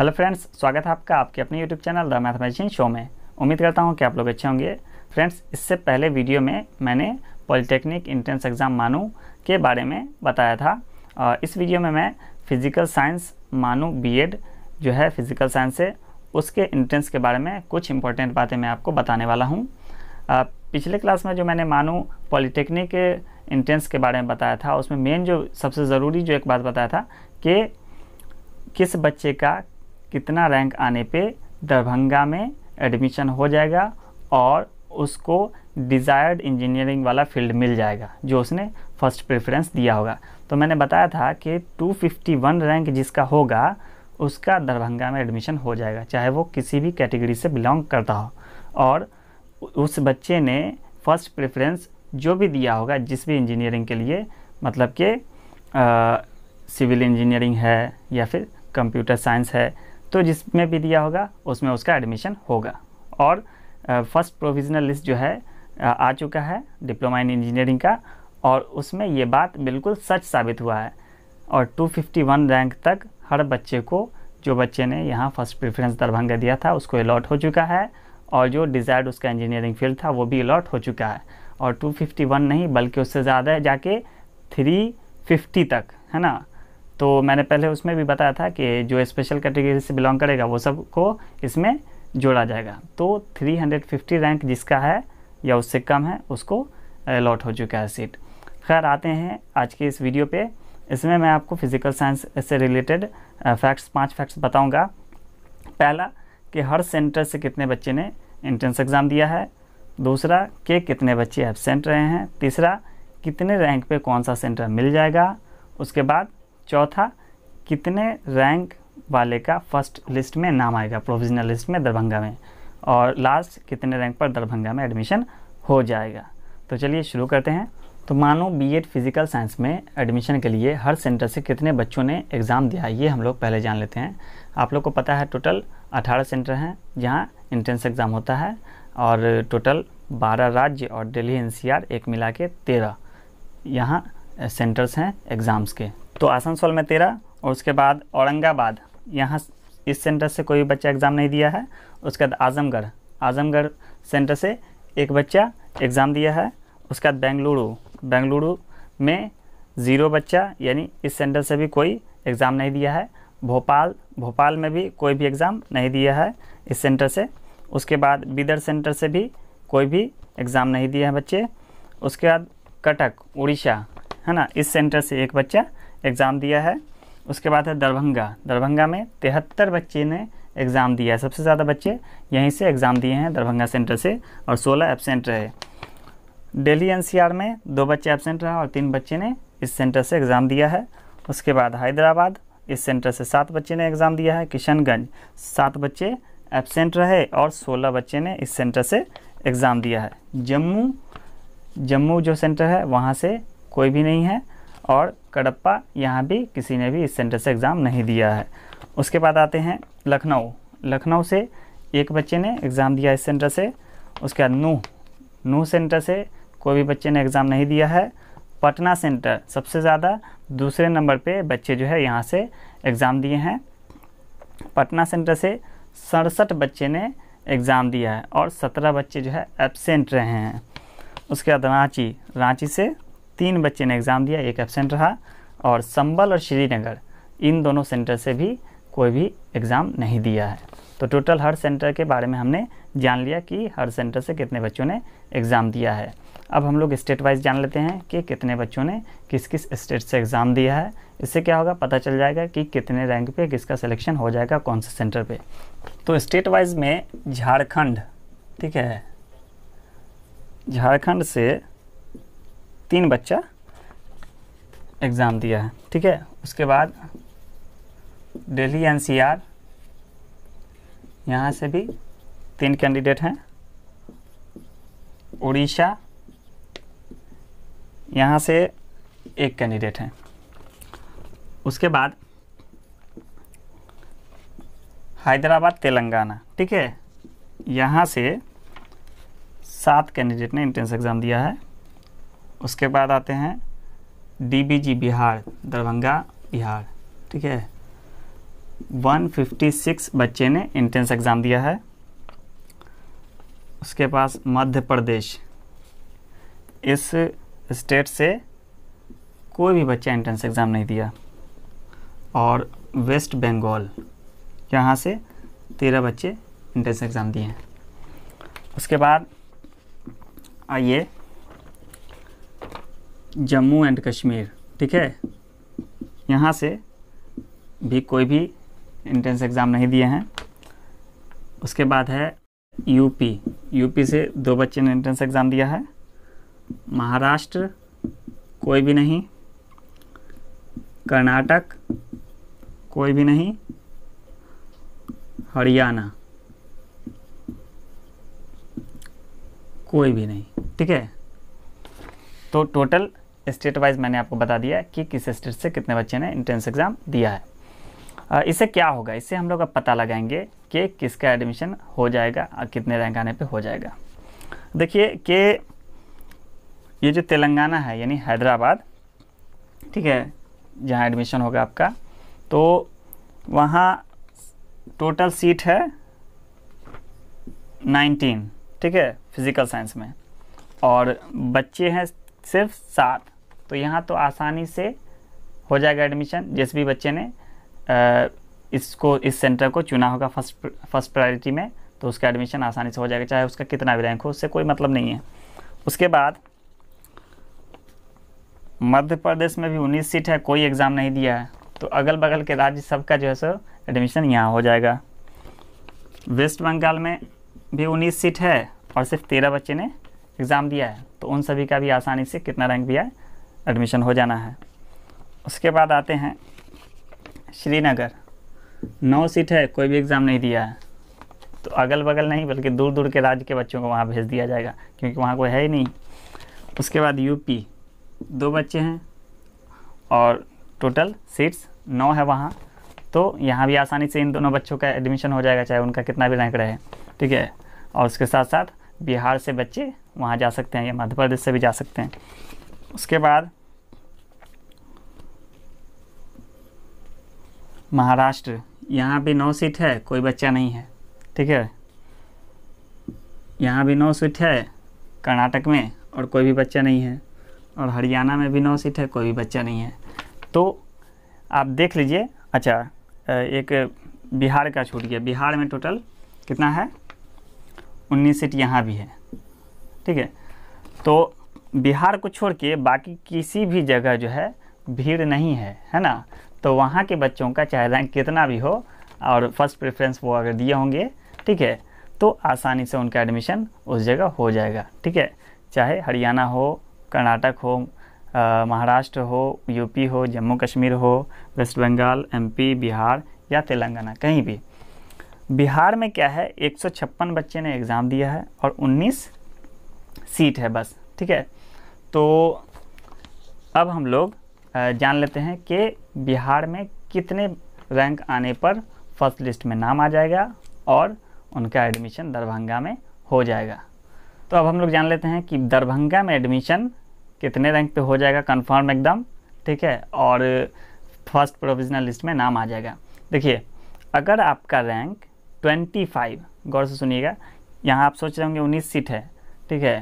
hello friends स्वागत है आपका आपके अपने YouTube channel the mathematician show में उम्मीद करता हूँ कि आप लोग अच्छे होंगे फ्रेंड्स इससे पहले वीडियो में मैंने पॉलिटेक्निक इंट्रेंस एग्ज़ाम मानू के बारे में बताया था और इस वीडियो में मैं फिज़िकल साइंस मानू बीएड जो है फिज़िकल साइंस से उसके इंट्रेंस के बारे में कुछ इंपॉर्टेंट बातें मैं आपको बताने वाला हूँ पिछले क्लास में जो मैंने मानू पॉलिटेक्निक इंट्रेंस के बारे में बताया था उसमें मेन जो सबसे ज़रूरी जो एक बात बताया था कि किस बच्चे का कितना रैंक आने पे दरभंगा में एडमिशन हो जाएगा और उसको डिज़ायर्ड इंजीनियरिंग वाला फील्ड मिल जाएगा जो उसने फर्स्ट प्रेफरेंस दिया होगा तो मैंने बताया था कि 251 रैंक जिसका होगा उसका दरभंगा में एडमिशन हो जाएगा चाहे वो किसी भी कैटेगरी से बिलोंग करता हो और उस बच्चे ने फर्स्ट प्रेफरेंस जो भी दिया होगा जिस भी इंजीनियरिंग के लिए मतलब कि सिविल इंजीनियरिंग है या फिर कंप्यूटर साइंस है तो जिसमें भी दिया होगा उसमें उसका एडमिशन होगा और फर्स्ट प्रोविजनल लिस्ट जो है आ चुका है डिप्लोमा इन इंजीनियरिंग का और उसमें ये बात बिल्कुल सच साबित हुआ है और 251 रैंक तक हर बच्चे को जो बच्चे ने यहाँ फर्स्ट प्रेफरेंस दरभंगा दिया था उसको अलॉट हो चुका है और जो डिज़ायर्ड उसका इंजीनियरिंग फील्ड था वो भी अलॉट हो चुका है और 251 नहीं बल्कि उससे ज़्यादा है जाके 350 तक है ना तो मैंने पहले उसमें भी बताया था कि जो स्पेशल कैटेगरी से बिलोंग करेगा वो सबको इसमें जोड़ा जाएगा तो 350 रैंक जिसका है या उससे कम है उसको अलॉट हो चुका है सीट खैर आते हैं आज के इस वीडियो पे इसमें मैं आपको फिज़िकल साइंस से रिलेटेड फैक्ट्स पांच फैक्ट्स बताऊंगा पहला कि हर सेंटर से कितने बच्चे ने एंट्रेंस एग्ज़ाम दिया है दूसरा कि कितने बच्चे एबसेंट रहे हैं तीसरा कितने रैंक पर कौन सा सेंटर मिल जाएगा उसके बाद चौथा कितने रैंक वाले का फर्स्ट लिस्ट में नाम आएगा प्रोविजनल लिस्ट में दरभंगा में और लास्ट कितने रैंक पर दरभंगा में एडमिशन हो जाएगा तो चलिए शुरू करते हैं तो मानो बीएड फिज़िकल साइंस में एडमिशन के लिए हर सेंटर से कितने बच्चों ने एग्ज़ाम दिया है ये हम लोग पहले जान लेते हैं आप लोग को पता है टोटल 18 सेंटर हैं जहाँ इंट्रेंस एग्ज़ाम होता है और टोटल 12 राज्य और दिल्ली एनसीआर एक मिला के तेरह यहाँ सेंटर्स हैं एग्ज़ाम्स के तो आसनसोल में तेरह और उसके बाद औरंगाबाद यहाँ इस सेंटर से कोई बच्चा एग्ज़ाम नहीं दिया है उसके बाद आजमगढ़ आजमगढ़ सेंटर से एक बच्चा एग्ज़ाम दिया है उसके बाद बेंगलुरु बेंगलुरु में ज़ीरो बच्चा यानी इस सेंटर से भी कोई एग्ज़ाम नहीं दिया है भोपाल भोपाल में भी कोई भी एग्ज़ाम नहीं दिया है इस सेंटर से उसके बाद बिदर सेंटर से भी कोई भी एग्ज़ाम नहीं दिया है बच्चे उसके बाद कटक उड़ीसा है ना इस सेंटर से एक बच्चा एग्ज़ाम दिया है उसके बाद है दरभंगा दरभंगा में तिहत्तर बच्चे ने एग्ज़ाम दिया है सबसे ज़्यादा बच्चे यहीं से एग्ज़ाम दिए हैं दरभंगा सेंटर से और सोलह एबसेंट रहे दिल्ली एनसीआर में दो बच्चे एबसेंट रहा और तीन बच्चे ने इस सेंटर से एग्ज़ाम दिया है उसके बाद हैदराबाद इस सेंटर से सात बच्चे ने एग्ज़ाम दिया है किशनगंज सात बच्चे एबसेंट रहे और सोलह बच्चे ने इस सेंटर से एग्ज़ाम दिया है जम्मू जम्मू जो सेंटर है वहाँ से कोई भी नहीं है और कड़प्पा यहाँ भी किसी ने भी इस सेंटर से एग्ज़ाम नहीं दिया है उसके बाद आते हैं लखनऊ लखनऊ से एक बच्चे ने एग्ज़ाम दिया इस सेंटर से उसके बाद नूह नूह सेंटर से कोई भी बच्चे ने एग्ज़ाम नहीं दिया है पटना सेंटर सबसे ज़्यादा दूसरे नंबर पे बच्चे जो है यहाँ से एग्ज़ाम दिए हैं पटना सेंटर से सड़सठ बच्चे ने एग्ज़ाम दिया है और सत्रह बच्चे जो है एबसेंट रहे हैं उसके बाद रांची रांची से तीन बच्चे ने एग्ज़ाम दिया एक एबसेंट रहा और संबल और श्रीनगर इन दोनों सेंटर से भी कोई भी एग्ज़ाम नहीं दिया है तो टोटल हर सेंटर के बारे में हमने जान लिया कि हर सेंटर से कितने बच्चों ने एग्ज़ाम दिया है अब हम लोग स्टेट वाइज जान लेते हैं कि कितने बच्चों ने किस किस स्टेट से एग्ज़ाम दिया है इससे क्या होगा पता चल जाएगा कि कितने रैंक पे किसका सिलेक्शन हो जाएगा कौन से सेंटर पे तो स्टेट वाइज में झारखंड ठीक है झारखंड से तीन बच्चा एग्ज़ाम दिया है ठीक है उसके बाद दिल्ली एन सी आर यहाँ से भी तीन कैंडिडेट हैं उड़ीसा यहाँ से एक कैंडिडेट हैं उसके बाद हैदराबाद तेलंगाना ठीक है यहाँ से सात कैंडिडेट ने इंट्रेंस एग्ज़ाम दिया है उसके बाद आते हैं डीबीजी बिहार दरभंगा बिहार ठीक है 156 बच्चे ने इंट्रेंस एग्ज़ाम दिया है उसके पास मध्य प्रदेश इस स्टेट से कोई भी बच्चा एंट्रेंस एग्ज़ाम नहीं दिया और वेस्ट बंगाल यहाँ से तेरह बच्चे इंट्रेंस एग्ज़ाम दिए हैं उसके बाद आइए जम्मू एंड कश्मीर ठीक है यहाँ से भी कोई भी इंट्रेंस एग्ज़ाम नहीं दिए हैं उसके बाद है यूपी यूपी से दो बच्चे ने इंट्रेंस एग्ज़ाम दिया है महाराष्ट्र कोई भी नहीं कर्नाटक कोई भी नहीं हरियाणा कोई भी नहीं ठीक है तो टोटल स्टेट वाइज मैंने आपको बता दिया है कि किस स्टेट से कितने बच्चे ने इंट्रेंस एग्ज़ाम दिया है इससे क्या होगा इससे हम लोग अब पता लगाएंगे कि किसका एडमिशन हो जाएगा और कितने रैंक आने पर हो जाएगा देखिए कि ये जो तेलंगाना है यानी हैदराबाद ठीक है जहाँ एडमिशन होगा आपका तो वहाँ टोटल सीट है 19 ठीक है फिज़िकल साइंस में और बच्चे हैं सिर्फ सात तो यहाँ तो आसानी से हो जाएगा एडमिशन जिस भी बच्चे ने इसको इस सेंटर को चुना होगा फर्स्ट फर्स्ट प्रायोरिटी में तो उसका एडमिशन आसानी से हो जाएगा चाहे उसका कितना भी रैंक हो उससे कोई मतलब नहीं है उसके बाद मध्य प्रदेश में भी 19 सीट है कोई एग्ज़ाम नहीं दिया है तो अगल बगल के राज्य सबका जो है सो एडमिशन यहाँ हो जाएगा वेस्ट बंगाल में भी उन्नीस सीट है और सिर्फ तेरह बच्चे ने एग्ज़ाम दिया है तो उन सभी का भी आसानी से कितना रैंक भी आए एडमिशन हो जाना है उसके बाद आते हैं श्रीनगर नौ सीट है कोई भी एग्ज़ाम नहीं दिया है तो अगल बगल नहीं बल्कि दूर दूर के राज्य के बच्चों को वहाँ भेज दिया जाएगा क्योंकि वहाँ कोई है ही नहीं उसके बाद यूपी दो बच्चे हैं और टोटल सीट्स नौ है वहाँ तो यहाँ भी आसानी से इन दोनों बच्चों का एडमिशन हो जाएगा चाहे उनका कितना भी रैंक रहे ठीक है और उसके साथ साथ बिहार से बच्चे वहाँ जा सकते हैं या मध्य प्रदेश से भी जा सकते हैं उसके बाद महाराष्ट्र यहाँ भी नौ सीट है कोई बच्चा नहीं है ठीक है यहाँ भी नौ सीट है कर्नाटक में और कोई भी बच्चा नहीं है और हरियाणा में भी नौ सीट है कोई भी बच्चा नहीं है तो आप देख लीजिए अच्छा एक बिहार का छूट गया बिहार में टोटल कितना है उन्नीस सीट यहाँ भी है ठीक है तो बिहार को छोड़ के बाकी किसी भी जगह जो है भीड़ नहीं है है ना तो वहाँ के बच्चों का चाहे रैंक कितना भी हो और फर्स्ट प्रेफरेंस वो अगर दिए होंगे ठीक है तो आसानी से उनका एडमिशन उस जगह हो जाएगा ठीक है चाहे हरियाणा हो कर्नाटक हो महाराष्ट्र हो यूपी हो जम्मू कश्मीर हो वेस्ट बंगाल एमपी बिहार या तेलंगाना कहीं भी बिहार में क्या है एक बच्चे ने एग्ज़ाम दिया है और उन्नीस सीट है बस ठीक है तो अब हम लोग जान लेते हैं कि बिहार में कितने रैंक आने पर फर्स्ट लिस्ट में नाम आ जाएगा और उनका एडमिशन दरभंगा में हो जाएगा तो अब हम लोग जान लेते हैं कि दरभंगा में एडमिशन कितने रैंक पे हो जाएगा कंफर्म एकदम ठीक है और फर्स्ट प्रोविजनल लिस्ट में नाम आ जाएगा देखिए अगर आपका रैंक 25 गौर से सुनिएगा यहाँ आप सोच रहे होंगे 19 सीट है ठीक है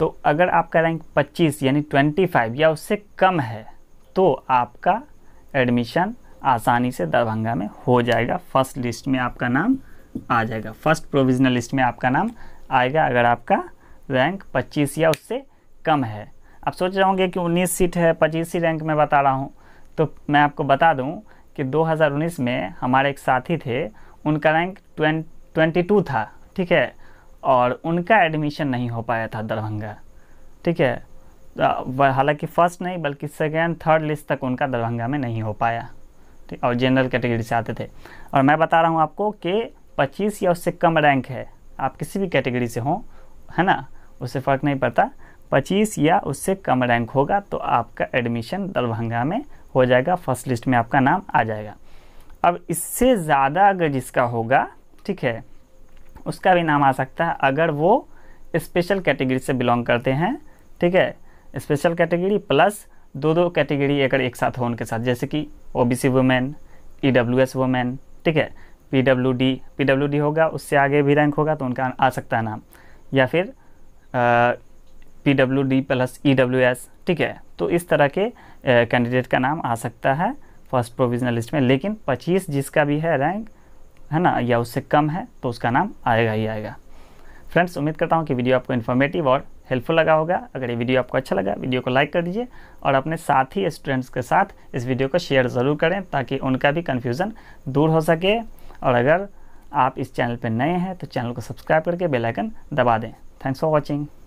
तो अगर आपका रैंक 25 यानी 25 या उससे कम है तो आपका एडमिशन आसानी से दरभंगा में हो जाएगा फर्स्ट लिस्ट में आपका नाम आ जाएगा फर्स्ट प्रोविजनल लिस्ट में आपका नाम आएगा अगर आपका रैंक 25 या उससे कम है आप सोच रहे होंगे कि 19 सीट है 25 ही रैंक में बता रहा हूँ तो मैं आपको बता दूँ कि 2019 में हमारे एक साथी थे उनका रैंक ट्वेंटी टू था ठीक है और उनका एडमिशन नहीं हो पाया था दरभंगा ठीक है हालांकि फर्स्ट नहीं बल्कि सेकेंड थर्ड लिस्ट तक उनका दरभंगा में नहीं हो पाया ठीक और जनरल कैटेगरी से आते थे और मैं बता रहा हूँ आपको कि पच्चीस या उससे कम रैंक है आप किसी भी कैटेगरी से हों है ना उससे फ़र्क नहीं पड़ता पच्चीस या उससे कम रैंक होगा तो आपका एडमिशन दरभंगा में हो जाएगा फर्स्ट लिस्ट में आपका नाम आ जाएगा अब इससे ज़्यादा अगर जिसका होगा ठीक है उसका भी नाम आ सकता है अगर वो स्पेशल कैटेगरी से बिलोंग करते हैं ठीक है स्पेशल कैटेगरी प्लस दो दो कैटेगरी अगर एक साथ हो उनके साथ जैसे कि O B C women E W S women ठीक है P W D P W D होगा उससे आगे भी रैंक होगा तो उनका आ सकता है नाम या फिर P W D plus E W S ठीक है तो इस तरह के कैंडिडेट का नाम आ सकता है फर्स्ट प्रोविजनल लिस्ट में लेकिन 25 जिसका भी है रैंक है ना या उससे कम है तो उसका नाम आएगा ही आएगा फ्रेंड्स उम्मीद करता हूँ कि वीडियो आपको इन्फॉर्मेटिव और हेल्पफुल लगा होगा अगर ये वीडियो आपको अच्छा लगा वीडियो को लाइक कर दीजिए और अपने साथी स्टूडेंट्स के साथ इस वीडियो को शेयर ज़रूर करें ताकि उनका भी कन्फ्यूज़न दूर हो सके और अगर आप इस चैनल पर नए हैं तो चैनल को सब्सक्राइब करके बेलाइकन दबा दें थैंक्स फॉर वॉचिंग